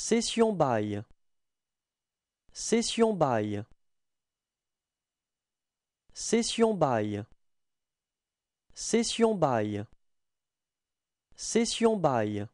Session bail Session bail Session bail Session bail Session bail